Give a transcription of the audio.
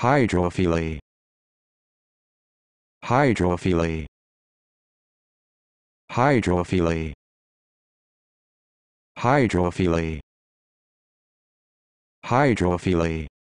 hydrophily hydrophily hydrophily hydrophily hydrophily